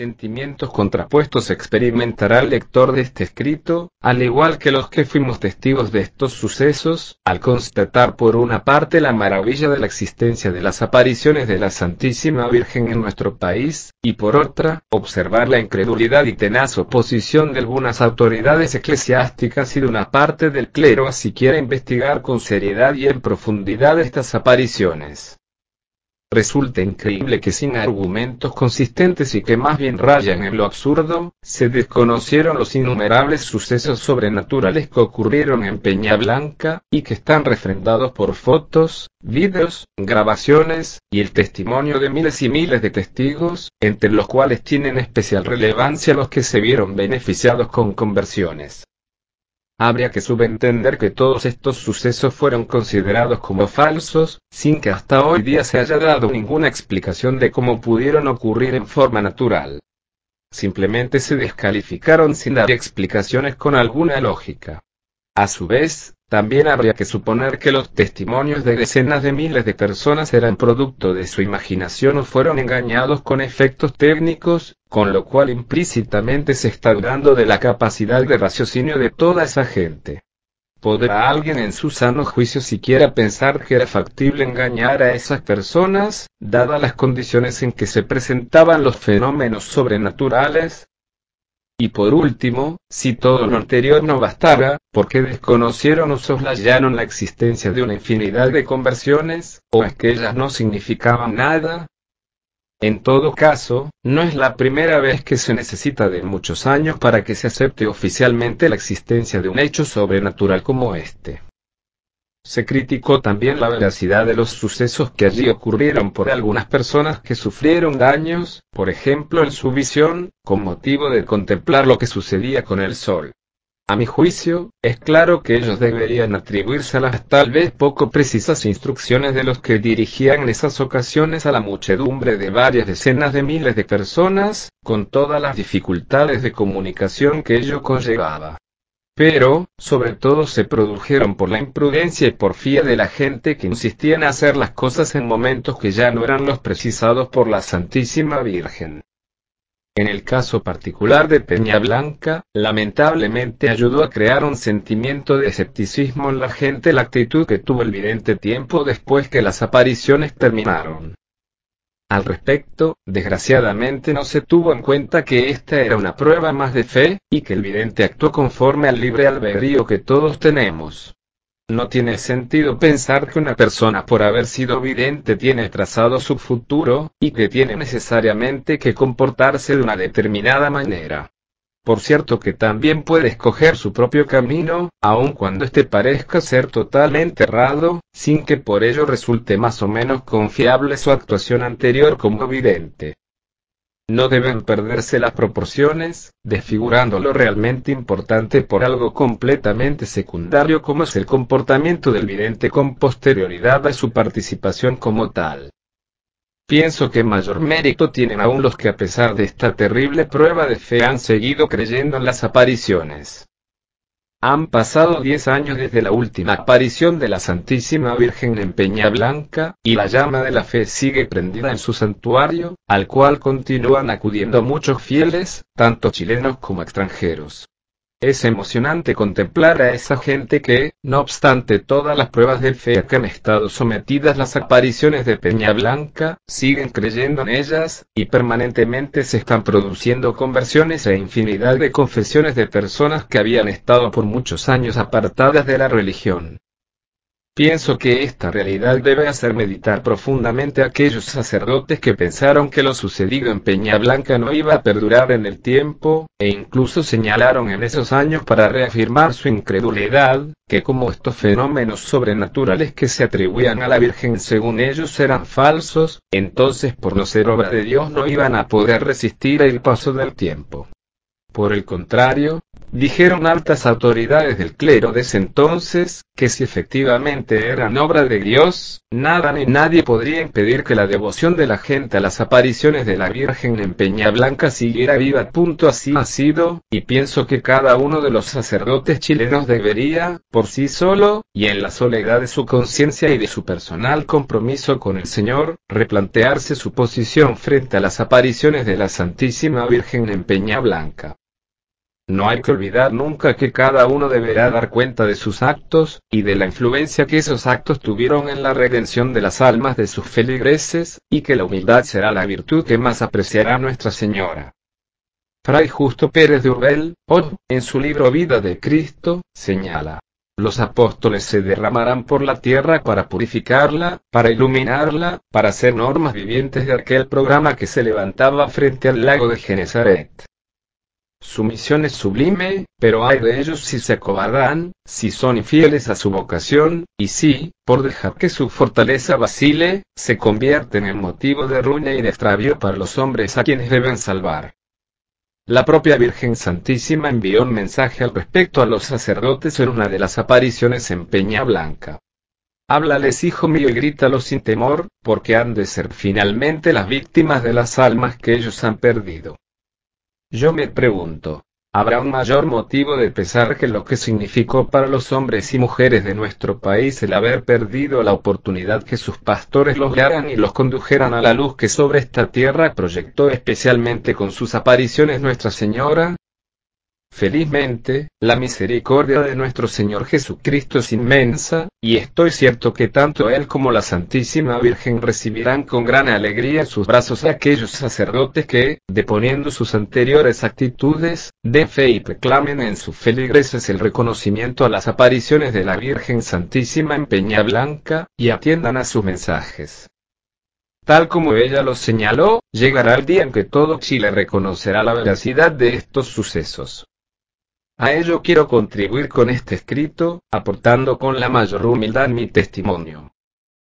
Sentimientos contrapuestos experimentará el lector de este escrito, al igual que los que fuimos testigos de estos sucesos, al constatar por una parte la maravilla de la existencia de las apariciones de la Santísima Virgen en nuestro país, y por otra, observar la incredulidad y tenaz oposición de algunas autoridades eclesiásticas y de una parte del clero a siquiera investigar con seriedad y en profundidad estas apariciones. Resulta increíble que sin argumentos consistentes y que más bien rayan en lo absurdo, se desconocieron los innumerables sucesos sobrenaturales que ocurrieron en Peña Blanca, y que están refrendados por fotos, vídeos, grabaciones, y el testimonio de miles y miles de testigos, entre los cuales tienen especial relevancia los que se vieron beneficiados con conversiones. Habría que subentender que todos estos sucesos fueron considerados como falsos, sin que hasta hoy día se haya dado ninguna explicación de cómo pudieron ocurrir en forma natural. Simplemente se descalificaron sin dar explicaciones con alguna lógica. A su vez, también habría que suponer que los testimonios de decenas de miles de personas eran producto de su imaginación o fueron engañados con efectos técnicos, con lo cual implícitamente se está dudando de la capacidad de raciocinio de toda esa gente. ¿Podrá alguien en su sano juicio siquiera pensar que era factible engañar a esas personas, dadas las condiciones en que se presentaban los fenómenos sobrenaturales? Y por último, si todo lo anterior no bastara, qué desconocieron o soslayaron la existencia de una infinidad de conversiones, o es que ellas no significaban nada. En todo caso, no es la primera vez que se necesita de muchos años para que se acepte oficialmente la existencia de un hecho sobrenatural como este. Se criticó también la veracidad de los sucesos que allí ocurrieron por algunas personas que sufrieron daños, por ejemplo en su visión, con motivo de contemplar lo que sucedía con el sol. A mi juicio, es claro que ellos deberían atribuirse a las tal vez poco precisas instrucciones de los que dirigían en esas ocasiones a la muchedumbre de varias decenas de miles de personas, con todas las dificultades de comunicación que ello conllevaba pero, sobre todo se produjeron por la imprudencia y porfía de la gente que insistía en hacer las cosas en momentos que ya no eran los precisados por la Santísima Virgen. En el caso particular de Peña Blanca, lamentablemente ayudó a crear un sentimiento de escepticismo en la gente la actitud que tuvo el vidente tiempo después que las apariciones terminaron. Al respecto, desgraciadamente no se tuvo en cuenta que esta era una prueba más de fe, y que el vidente actuó conforme al libre albedrío que todos tenemos. No tiene sentido pensar que una persona por haber sido vidente tiene trazado su futuro, y que tiene necesariamente que comportarse de una determinada manera. Por cierto que también puede escoger su propio camino, aun cuando éste parezca ser totalmente errado, sin que por ello resulte más o menos confiable su actuación anterior como vidente. No deben perderse las proporciones, desfigurando lo realmente importante por algo completamente secundario como es el comportamiento del vidente con posterioridad a su participación como tal. Pienso que mayor mérito tienen aún los que a pesar de esta terrible prueba de fe han seguido creyendo en las apariciones. Han pasado diez años desde la última aparición de la Santísima Virgen en Peña Blanca, y la llama de la fe sigue prendida en su santuario, al cual continúan acudiendo muchos fieles, tanto chilenos como extranjeros. Es emocionante contemplar a esa gente que, no obstante todas las pruebas de fe a que han estado sometidas las apariciones de Peña Blanca, siguen creyendo en ellas, y permanentemente se están produciendo conversiones e infinidad de confesiones de personas que habían estado por muchos años apartadas de la religión. Pienso que esta realidad debe hacer meditar profundamente a aquellos sacerdotes que pensaron que lo sucedido en Peña Blanca no iba a perdurar en el tiempo, e incluso señalaron en esos años para reafirmar su incredulidad, que como estos fenómenos sobrenaturales que se atribuían a la Virgen según ellos eran falsos, entonces por no ser obra de Dios no iban a poder resistir el paso del tiempo. Por el contrario, Dijeron altas autoridades del clero de entonces, que si efectivamente eran obra de Dios, nada ni nadie podría impedir que la devoción de la gente a las apariciones de la Virgen en Peña Blanca siguiera viva. Punto así ha sido, y pienso que cada uno de los sacerdotes chilenos debería, por sí solo, y en la soledad de su conciencia y de su personal compromiso con el Señor, replantearse su posición frente a las apariciones de la Santísima Virgen en Peña Blanca. No hay que olvidar nunca que cada uno deberá dar cuenta de sus actos, y de la influencia que esos actos tuvieron en la redención de las almas de sus feligreses, y que la humildad será la virtud que más apreciará Nuestra Señora. Fray Justo Pérez de Urbel, hoy, en su libro Vida de Cristo, señala. Los apóstoles se derramarán por la tierra para purificarla, para iluminarla, para hacer normas vivientes de aquel programa que se levantaba frente al lago de Genezaret. Su misión es sublime, pero hay de ellos si se acobardan, si son infieles a su vocación, y si, por dejar que su fortaleza vacile, se convierten en motivo de ruina y de extravío para los hombres a quienes deben salvar. La propia Virgen Santísima envió un mensaje al respecto a los sacerdotes en una de las apariciones en Peña Blanca. Háblales, hijo mío, y grítalo sin temor, porque han de ser finalmente las víctimas de las almas que ellos han perdido. Yo me pregunto, ¿habrá un mayor motivo de pesar que lo que significó para los hombres y mujeres de nuestro país el haber perdido la oportunidad que sus pastores los guiaran y los condujeran a la luz que sobre esta tierra proyectó especialmente con sus apariciones Nuestra Señora? Felizmente, la misericordia de nuestro Señor Jesucristo es inmensa, y estoy cierto que tanto Él como la Santísima Virgen recibirán con gran alegría en sus brazos a aquellos sacerdotes que, deponiendo sus anteriores actitudes, de fe y reclamen en sus feligreses el reconocimiento a las apariciones de la Virgen Santísima en Peña Blanca, y atiendan a sus mensajes. Tal como ella lo señaló, llegará el día en que todo Chile reconocerá la veracidad de estos sucesos. A ello quiero contribuir con este escrito, aportando con la mayor humildad mi testimonio.